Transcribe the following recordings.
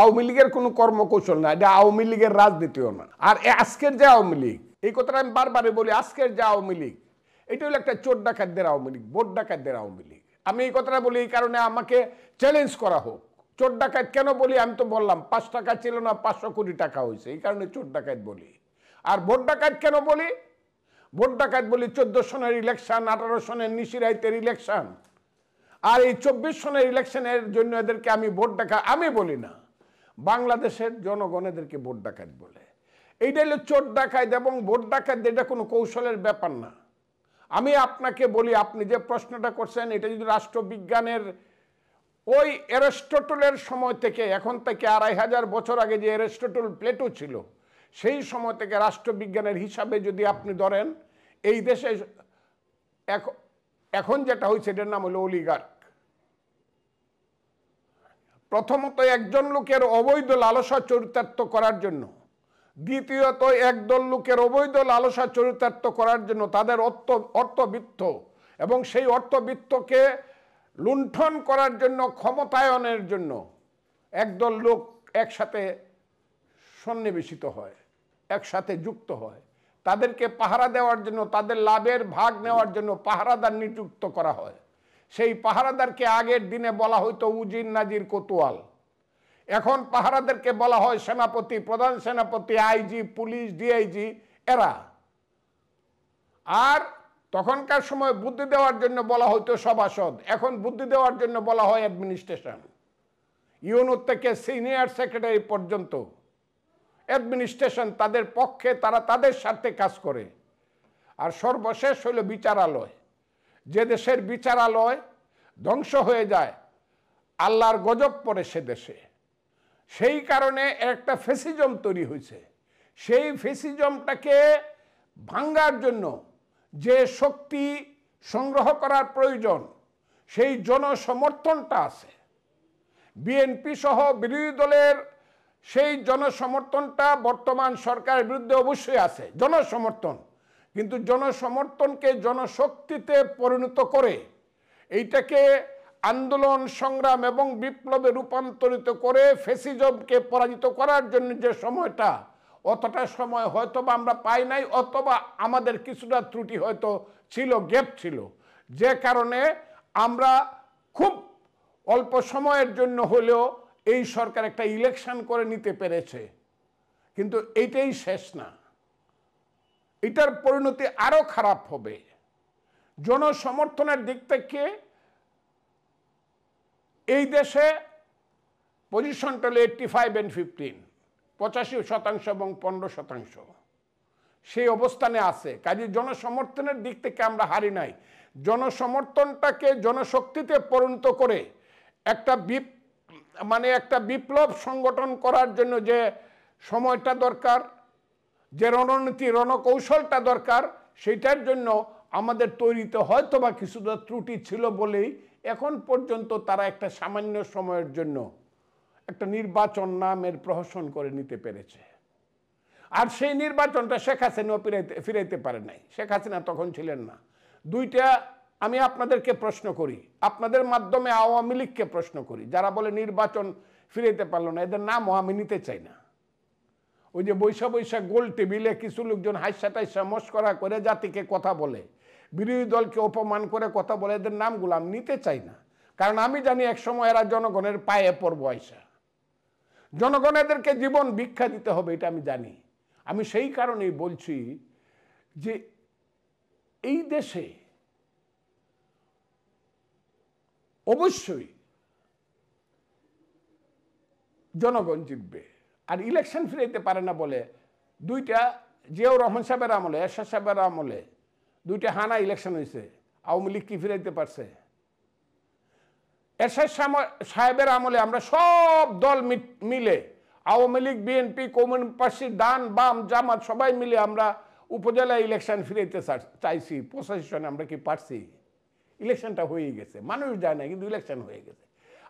আওয়ামী লীগের কোনো কর্মকৌশল না এটা আওয়ামী লীগের রাজনীতিও না আর আজকের যে আওয়ামী লীগ এই কথাটা আমি বারবারই বলি আজকের যে আওয়ামী লীগ এটা হলো একটা চোর ডাকাতদের আওয়ামী লীগ ভোট ডাকাতদের আওয়ামী লীগ আমি এই কথাটা বলি এই কারণে আমাকে চ্যালেঞ্জ করা হোক চোর ডাকাত কেন বলি আমি তো বললাম পাঁচ টাকা ছিল না পাঁচশো কোটি টাকা হয়েছে এই কারণে চোর ডাকাত বলি আর ভোট ডাকাত কেন বলি ভোট ডাকাত বলি চোদ্দ সনের ইলেকশন আঠারো সনের নিশিরাইতের ইলেকশন আর এই চব্বিশ সনের ইলেকশনের জন্য এদেরকে আমি ভোট ডাকা আমি বলি না বাংলাদেশের জনগণেদেরকে ভোট ডাকাত বলে এইটা হলো চোর ডাকাত এবং ভোট ডাকাত এটা কোনো কৌশলের ব্যাপার না আমি আপনাকে বলি আপনি যে প্রশ্নটা করছেন এটা যদি রাষ্ট্রবিজ্ঞানের ওই অ্যারিস্টটলের সময় থেকে এখন থেকে আড়াই হাজার বছর আগে যে অ্যারিস্টটল প্লেটো ছিল সেই সময় থেকে রাষ্ট্রবিজ্ঞানের হিসাবে যদি আপনি ধরেন এই দেশে এখন যেটা হয়েছে এটার নাম হলো অলিগার্ক প্রথমত একজন লোকের অবৈধ লালসা চরিতার্থ করার জন্য দ্বিতীয়ত একদল লোকের অবৈধ লালসা চরিতার্থ করার জন্য তাদের অর্থ অর্থবিত্ত এবং সেই অর্থবিত্তকে লুণ্ঠন করার জন্য ক্ষমতায়নের জন্য একদল লোক একসাথে সন্নিবেশিত হয় একসাথে যুক্ত হয় তাদেরকে পাহারা দেওয়ার জন্য তাদের লাভের ভাগ নেওয়ার জন্য পাহারাদার নিযুক্ত করা হয় সেই পাহারাদারকে আগের দিনে বলা হইতো উজির নাজির কোতোয়াল এখন পাহারাদেরকে বলা হয় সেনাপতি প্রধান সেনাপতি আইজি পুলিশ ডিআইজি এরা আর তখনকার সময় বুদ্ধি দেওয়ার জন্য বলা হইতো সভাসদ এখন বুদ্ধি দেওয়ার জন্য বলা হয় অ্যাডমিনিস্ট্রেশন ইউনুর থেকে সিনিয়র সেক্রেটারি পর্যন্ত অ্যাডমিনিস্ট্রেশন তাদের পক্ষে তারা তাদের স্বার্থে কাজ করে আর সর্বশেষ হইল বিচারালয় যে দেশের বিচারালয় ধ্বংস হয়ে যায় আল্লাহর গজব পড়ে সে দেশে সেই কারণে একটা ফেসিজম তৈরি হয়েছে সেই ফেসিজমটাকে ভাঙ্গার জন্য যে শক্তি সংগ্রহ করার প্রয়োজন সেই জনসমর্থনটা আছে বিএনপি সহ বিরোধী দলের সেই জনসমর্থনটা বর্তমান সরকারের বিরুদ্ধে অবশ্যই আছে জনসমর্থন কিন্তু জনসমর্থনকে জনশক্তিতে পরিণত করে এইটাকে আন্দোলন সংগ্রাম এবং বিপ্লবে রূপান্তরিত করে ফেসিজমকে পরাজিত করার জন্য যে সময়টা অতটা সময় হয়তো বা আমরা পাই নাই অথবা আমাদের কিছুটা ত্রুটি হয়তো ছিল গ্যাপ ছিল যে কারণে আমরা খুব অল্প সময়ের জন্য হলেও এই সরকার একটা ইলেকশন করে নিতে পেরেছে কিন্তু এইটাই শেষ না এটার পরিণতি আরও খারাপ হবে জনসমর্থনের দিক থেকে এই দেশে পজিশনটা হলো এইটটি ফাইভ অ্যান্ড ফিফটিন পঁচাশি শতাংশ এবং পনেরো শতাংশ সেই অবস্থানে আছে কাজে জনসমর্থনের দিক থেকে আমরা হারি নাই জনসমর্থনটাকে জনশক্তিতে পরিণত করে একটা বিপ মানে একটা বিপ্লব সংগঠন করার জন্য যে সময়টা দরকার যে রণনীতি রণকৌশলটা দরকার সেটার জন্য আমাদের তৈরিতে হয়তো বা কিছুটা ত্রুটি ছিল বলেই এখন পর্যন্ত তারা একটা সামান্য সময়ের জন্য একটা নির্বাচন নামের প্রহসন করে নিতে পেরেছে আর সেই নির্বাচনটা শেখ হাসিনাও ফিরাইতে ফিরাইতে পারে নাই শেখ হাসিনা তখন ছিলেন না দুইটা আমি আপনাদেরকে প্রশ্ন করি আপনাদের মাধ্যমে আওয়ামী লীগকে প্রশ্ন করি যারা বলে নির্বাচন ফিরাইতে পারলো না এদের নামও আমি নিতে চাই না ওই যে বৈশা বৈশা গোল টেবিলে কিছু লোকজন হাইসা টাইসা মস্করা করে জাতিকে কথা বলে বিরোধী দলকে অপমান করে কথা বলে এদের নামগুলো আমি নিতে চাই না কারণ আমি জানি একসময় এরা জনগণের পায়ে পড়বো আইসা জনগণ এদেরকে জীবন ভিক্ষা দিতে হবে এটা আমি জানি আমি সেই কারণেই বলছি যে এই দেশে অবশ্যই জনগণ জিতবে আর ইলেকশন ফিরাইতে পারে না বলে দুইটা জিয়াউ রহমান সাহেবের আমলে এরশাদ সাহেবের আমলে দুইটা হানা ইলেকশন হয়েছে আওয়ামী লীগ কি ফিরাইতে পারছে এরশাদ সাহেবের আমলে আমরা সব দল মিলে আওয়ামী লীগ বিএনপি কমিউনিস্ট পার্সি ডান বাম জামাত সবাই মিলে আমরা উপজেলা ইলেকশন ফিরাইতে চাইছি পঁচাশি সনে আমরা কি পারছি ইলেকশনটা হয়ে গেছে মানুষ যায় না কিন্তু ইলেকশন হয়ে গেছে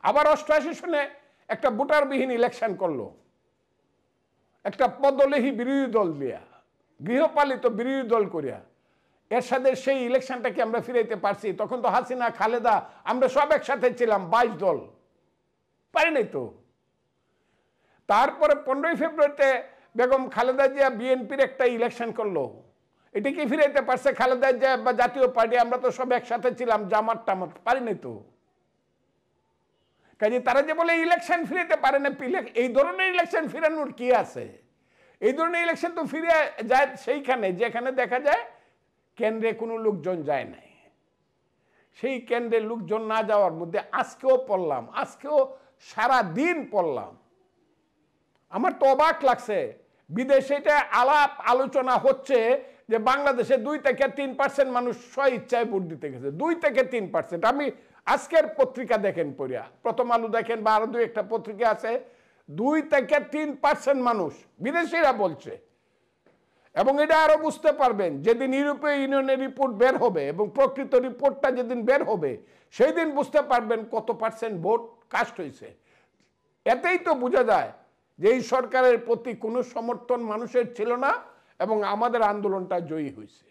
আবার অষ্টআশি সনে একটা ভোটারবিহীন ইলেকশন করলো একটা পদলেহী বিরোধী দল দিয়া গৃহপালিত বিরোধী দল করিয়া এর সাথে সেই ইলেকশনটাকে আমরা ফিরাইতে পারছি তখন তো হাসিনা খালেদা আমরা সব একসাথে ছিলাম বাইশ দল পারি নাই তো তারপরে পনেরোই ফেব্রুয়ারিতে বেগম খালেদা জিয়া বিএনপির একটা ইলেকশন করলো কি ফিরাইতে পারছে খালেদা জিয়া বা জাতীয় পার্টি আমরা তো সব একসাথে ছিলাম জামাত টামাত পারি নাই তো কাজে তারা যে বলে ইলেকশন ফিরেতে পারে না এই ধরনের ইলেকশন ফিরানোর কি আছে এই ধরনের ইলেকশন তো ফিরে যায় সেইখানে যেখানে দেখা যায় কেন্দ্রে কোনো লোকজন যায় নাই সেই কেন্দ্রে লোকজন না যাওয়ার মধ্যে আজকেও পড়লাম আজকেও সারা দিন পড়লাম আমার তো অবাক লাগছে বিদেশে এটা আলাপ আলোচনা হচ্ছে যে বাংলাদেশে দুই থেকে তিন পার্সেন্ট মানুষ স্ব ইচ্ছায় ভোট দিতে গেছে দুই থেকে তিন পার্সেন্ট আমি আজকের পত্রিকা দেখেন পড়িয়া প্রথম আলু দেখেন বা আরো দুই একটা পত্রিকা আছে দুই থেকে তিন পার্সেন্ট মানুষ বিদেশিরা বলছে এবং এটা আরো বুঝতে পারবেন যেদিন ইউরোপীয় ইউনিয়নের রিপোর্ট বের হবে এবং প্রকৃত রিপোর্টটা যেদিন বের হবে সেই দিন বুঝতে পারবেন কত পার্সেন্ট ভোট কাস্ট হয়েছে এতেই তো বোঝা যায় যে এই সরকারের প্রতি কোনো সমর্থন মানুষের ছিল না এবং আমাদের আন্দোলনটা জয়ী হয়েছে